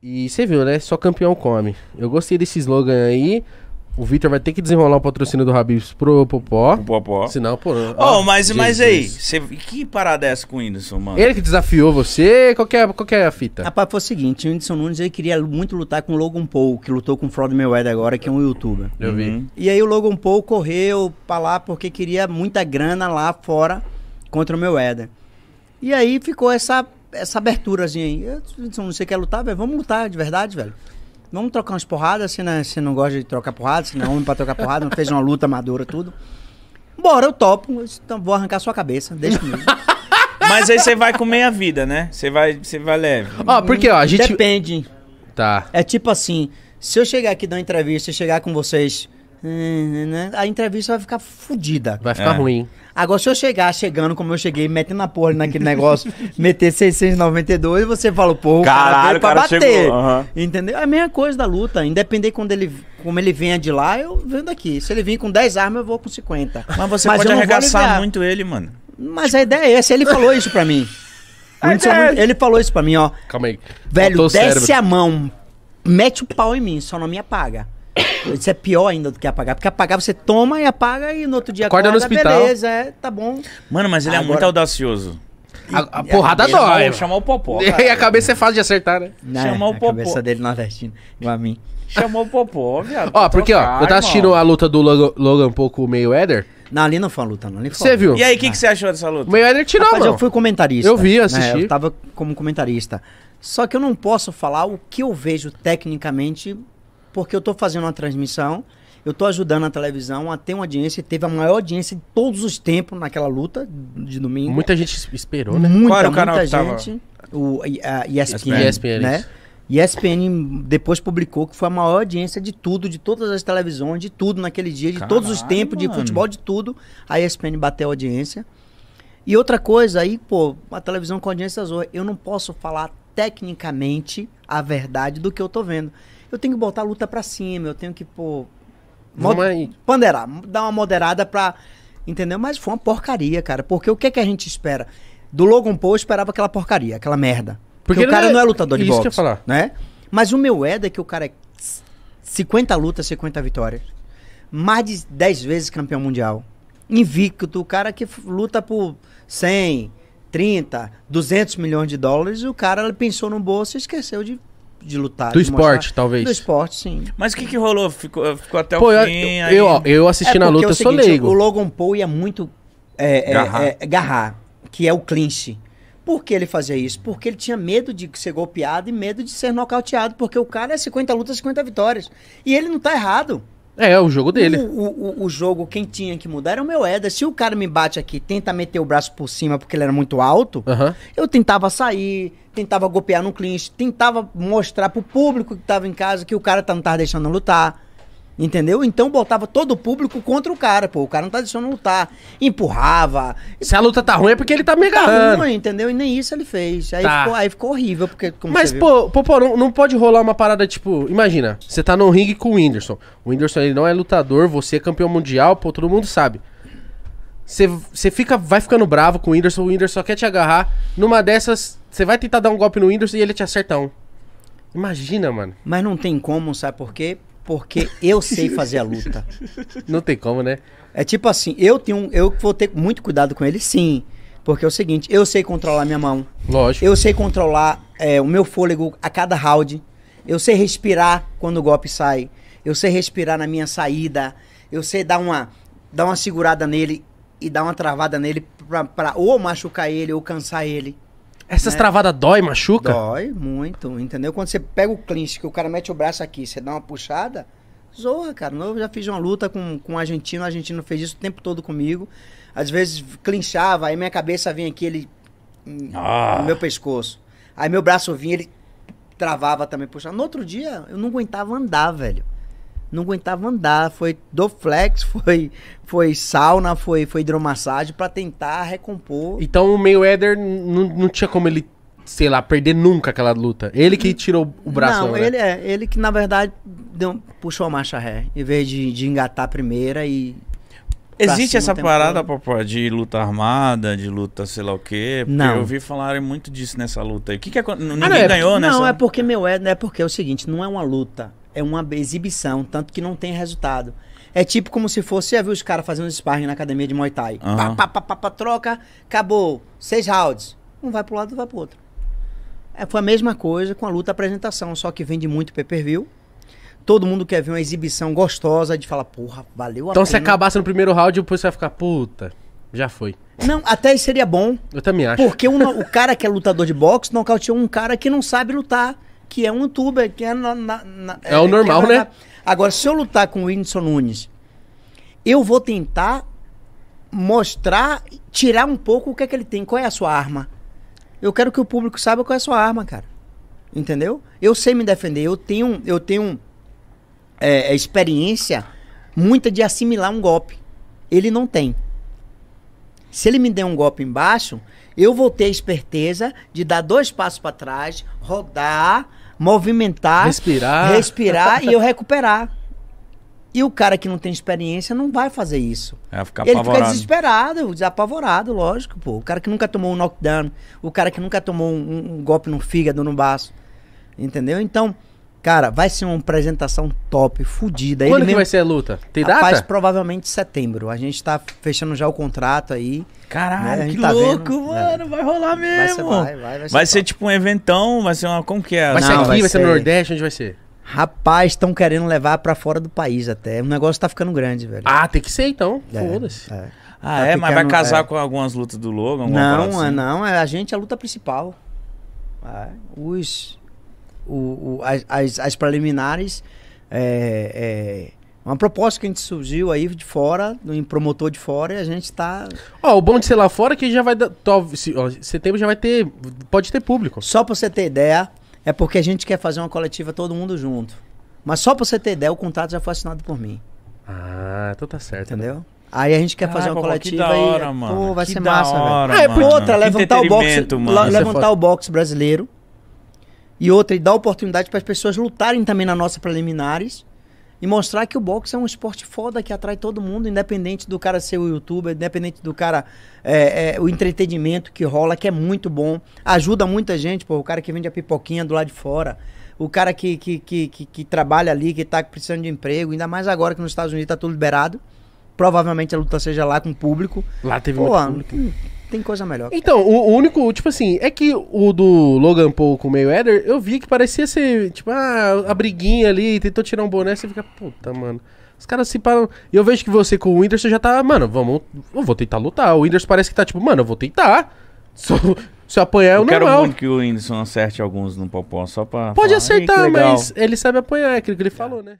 E você viu, né? Só campeão come. Eu gostei desse slogan aí. O Victor vai ter que desenrolar o patrocínio do Habibs pro Popó. Pro Popó. Senão, pô. Ó, oh, mas, mas aí, cê, que parada é essa com o Whindersson, mano? Ele que desafiou você? Qual que é, qual que é a fita? Rapaz, foi o seguinte: o Whindersson Nunes ele queria muito lutar com o Logan Paul, que lutou com o Floyd Mayweather agora, que é um youtuber. Eu vi. Uhum. E aí o Logan Paul correu pra lá porque queria muita grana lá fora contra o Mayweather. E aí ficou essa essa aberturazinha aí. Eu não sei quer lutar, velho. Vamos lutar de verdade, velho. Vamos trocar umas porradas, assim não, é, se não gosta de trocar porrada, se não é homem pra trocar porrada, não fez uma luta madura, tudo. Bora, eu topo. Então vou arrancar sua cabeça, deixa comigo. Mas aí você vai com meia vida, né? Você vai, você vai leve. Ó, porque ó, a gente. Depende. Tá. É tipo assim, se eu chegar aqui dar uma entrevista e chegar com vocês é, é, é. A entrevista vai ficar fodida. Vai ficar é. ruim. Agora, se eu chegar chegando como eu cheguei, metendo a porra naquele negócio, meter 692, você fala, pô, o Caralho, cara, pra cara bater. Entendeu? É a mesma coisa da luta. Independente quando ele, como ele venha de lá, eu venho daqui. Se ele vir com 10 armas, eu vou com 50. Mas você Mas pode arregaçar muito ele, mano. Mas a ideia é essa. Ele falou isso pra mim. ele falou isso pra mim, ó. Calma aí. Velho, desce a mão, mete o pau em mim, só não me apaga. Isso é pior ainda do que apagar. Porque apagar você toma e apaga e no outro dia acorda, acorda no hospital. Beleza, é, tá bom. Mano, mas ele Agora... é muito audacioso. A, a é porrada a dói. É chamar o Popó. Cara. E a cabeça é fácil de acertar, né? Não, chamou é, o Popó. A cabeça dele nordestino, igual a mim. Chamou o Popó, viado. Ó, porque, ó, eu tava assistindo a luta do Logan, Logan um pouco meio Éder. Não, ali não foi uma luta, não. Ali foi você viu? E aí, o que, que você ah. achou dessa luta? O meio Éder tirou, Rapaz, mano. eu fui comentarista. Eu vi, né? assisti. Né? Eu tava como comentarista. Só que eu não posso falar o que eu vejo tecnicamente porque eu estou fazendo uma transmissão, eu estou ajudando a televisão a ter uma audiência, teve a maior audiência de todos os tempos naquela luta de domingo. Muita gente esperou, né? Muita, Qual muita gente. O, a, a ESPN, ESPN, né? ESPN depois publicou que foi a maior audiência de tudo, de todas as televisões, de tudo naquele dia, de Caralho, todos os tempos, mano. de futebol, de tudo. A ESPN bateu a audiência. E outra coisa aí, pô, a televisão com audiência azul, eu não posso falar tecnicamente a verdade do que eu tô vendo eu tenho que botar a luta pra cima, eu tenho que, pô. Vamos Panderar, dar uma moderada pra. Entendeu? Mas foi uma porcaria, cara. Porque o que, é que a gente espera? Do Logan Paul eu esperava aquela porcaria, aquela merda. Porque, Porque o cara é... não é lutador de Isso boxe, que eu falar. né? Mas o meu é que o cara é 50 lutas, 50 vitórias. Mais de 10 vezes campeão mundial. Invicto, o cara que luta por 100, 30, 200 milhões de dólares, o cara pensou no bolso e esqueceu de de lutar. Do de esporte, mostrar. talvez. Do esporte, sim. Mas o que, que rolou? Ficou, ficou até Pô, o fim. Eu, aí... eu, eu assisti é na luta, é seguinte, sou leigo. O Logan Paul ia muito é, é, é, garrar. que é o clinch. Por que ele fazia isso? Porque ele tinha medo de ser golpeado e medo de ser nocauteado, porque o cara é 50 lutas, 50 vitórias. E ele não tá errado. É, o jogo dele. O, o, o, jogo, quem tinha que mudar era o meu Eda. Se o cara me bate aqui, tenta meter o braço por cima porque ele era muito alto, uhum. eu tentava sair, tentava golpear no clinch, tentava mostrar pro público que tava em casa que o cara tá- não tava deixando lutar. Entendeu? Então botava todo o público contra o cara, pô. O cara não tá deixando lutar. Empurrava. Se a luta tá ruim é porque ele tá me agarrando. Tá ruim, entendeu? E nem isso ele fez. Aí, tá. ficou, aí ficou horrível, porque... Mas, pô, pô, pô não, não, pode rolar uma parada, tipo... Imagina, você tá no ringue com o Whindersson. O Whindersson, ele não é lutador, você é campeão mundial, pô, todo mundo sabe. Você fica, vai ficando bravo com o Whindersson, o Whindersson só quer te agarrar. Numa dessas, você vai tentar dar um golpe no Whindersson e ele te acerta um. Imagina, mano. Mas não tem como, sabe por quê? porque eu sei fazer a luta. Não tem como, né? É tipo assim, eu tenho, eu vou ter muito cuidado com ele, sim. Porque é o seguinte, eu sei controlar minha mão. Lógico. Eu sei controlar é, o meu fôlego a cada round. Eu sei respirar quando o golpe sai. Eu sei respirar na minha saída. Eu sei dar uma, dar uma segurada nele e dar uma travada nele para pra ou machucar ele ou cansar ele. Essas né? travadas dói, machuca? Dói muito, entendeu? Quando você pega o clinch, que o cara mete o braço aqui, você dá uma puxada, zorra, cara. Eu já fiz uma luta com, com um argentino, o argentino fez isso o tempo todo comigo. Às vezes clinchava, aí minha cabeça vinha aqui, ele. Hum, ah. no meu pescoço. Aí meu braço vinha, ele travava também, puxava. No outro dia, eu não aguentava andar, velho não aguentava andar, foi flex foi foi sauna, foi foi hidromassagem para tentar recompor. Então o Mayweather não, não tinha como ele, sei lá, perder nunca aquela luta. Ele que tirou o braço. Não, né? ele é, ele que na verdade deu, puxou a marcha ré, em vez de, de engatar a primeira e Existe essa parada, papá, de luta armada, de luta sei lá o quê? Porque não. eu ouvi falarem muito disso nessa luta aí. O que que é, ninguém ah, não, é ganhou não, nessa? Não, é porque meu é, é porque é o seguinte, não é uma luta é uma exibição, tanto que não tem resultado. É tipo como se fosse, já viu os caras fazendo sparring na academia de Muay Thai. Uhum. Pá, pá, pá, pá, pá, troca, acabou. Seis rounds. Um vai pro lado, vai pro outro. É, foi a mesma coisa com a luta apresentação, só que vende muito pay-per-view. Todo mundo quer ver uma exibição gostosa de falar, porra, valeu a então, pena. Então se acabasse no primeiro round, depois você vai ficar, puta, já foi. Não, até seria bom. Eu também acho. Porque um, o cara que é lutador de boxe nocauteou um cara que não sabe lutar que é um youtuber, que é na, na, na, é, o normal, é né? Agora, se eu lutar com o Whindersson Nunes, eu vou tentar mostrar, tirar um pouco o que é que ele tem, qual é a sua arma. Eu quero que o público saiba qual é a sua arma, cara. Entendeu? Eu sei me defender, eu tenho, eu tenho é, é experiência muita de assimilar um golpe. Ele não tem. Se ele me der um golpe embaixo, eu vou ter a esperteza de dar dois passos para trás, rodar, movimentar, respirar, respirar e eu recuperar. E o cara que não tem experiência não vai fazer isso. É, fica ele apavorado. fica desesperado, desapavorado, lógico, pô. O cara que nunca tomou um knockdown, o cara que nunca tomou um, um golpe no fígado, no baço. Entendeu? Então, Cara, vai ser uma apresentação top, fodida. Quando Ele que mesmo... vai ser a luta? Tem data? Faz provavelmente setembro. A gente tá fechando já o contrato aí. Caralho, né? que tá louco, vendo. É. mano. Vai rolar mesmo. Vai ser, vai, vai, vai ser, vai ser tipo um eventão, vai ser uma... Como que é? Vai Não, ser aqui, vai, vai ser... no Nordeste, onde vai ser? Rapaz, estão querendo levar para fora do país até. O negócio tá ficando grande, velho. Ah, tem que ser então. É, Foda-se. É. Ah, tá é? Ficando, mas vai casar é. com algumas lutas do Logan? Não, é assim. não. É a gente é a luta principal. Os, o, o as, as, preliminares. É, é, uma proposta que a gente surgiu aí de fora, em promotor de fora, e a gente tá. Ó, oh, o bom de ser lá fora é que já vai dar. setembro já vai ter. Pode ter público. Só pra você ter ideia, é porque a gente quer fazer uma coletiva todo mundo junto. Mas só pra você ter ideia, o contrato já foi assinado por mim. Ah, então tá certo. Né? Entendeu? Né? Aí a gente quer fazer uma coletiva que da hora, e, mano. Pô, vai que ser massa, velho. é é, outra, levantar o boxe, mano. levantar o boxe brasileiro e outra, e dar oportunidade para as pessoas lutarem também na nossa preliminares e mostrar que o boxe é um esporte foda que atrai todo mundo, independente do cara ser o youtuber, independente do cara. É, é, o entretenimento que rola, que é muito bom. Ajuda muita gente, pô. O cara que vende a pipoquinha do lado de fora. O cara que, que, que, que, que trabalha ali, que tá precisando de emprego, ainda mais agora que nos Estados Unidos tá tudo liberado. Provavelmente a luta seja lá com o público. Lá teve pô, muito público. Hum, tem coisa melhor. Então, o, o único, tipo assim, é que o do Logan Paul com o Mayweather, eu vi que parecia ser, tipo, ah, a briguinha ali, tentou tirar um boné, você fica, puta, mano. Os caras se param. E eu vejo que você com o Whindersson já tá, mano, vamos. Eu vou tentar lutar. O Whindersson parece que tá tipo, mano, eu vou tentar. Só, se eu apanhar, eu, eu não quero muito que o Whindersson acerte alguns no popó, só pra. Pode falar, acertar, mas ele sabe apanhar, é aquilo que ele é. falou, né?